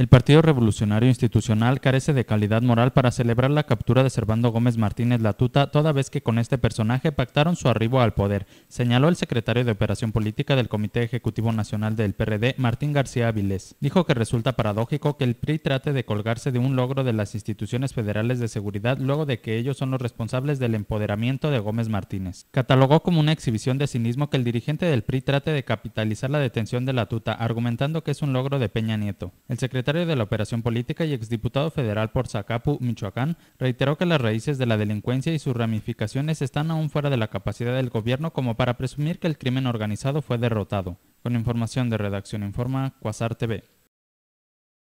El Partido Revolucionario Institucional carece de calidad moral para celebrar la captura de Servando Gómez Martínez Latuta, toda vez que con este personaje pactaron su arribo al poder, señaló el secretario de Operación Política del Comité Ejecutivo Nacional del PRD, Martín García Avilés. Dijo que resulta paradójico que el PRI trate de colgarse de un logro de las instituciones federales de seguridad luego de que ellos son los responsables del empoderamiento de Gómez Martínez. Catalogó como una exhibición de cinismo que el dirigente del PRI trate de capitalizar la detención de Latuta, argumentando que es un logro de Peña Nieto. El secretario secretario de la Operación Política y exdiputado federal por Zacapu, Michoacán, reiteró que las raíces de la delincuencia y sus ramificaciones están aún fuera de la capacidad del gobierno como para presumir que el crimen organizado fue derrotado. Con información de Redacción Informa, Cuasar TV.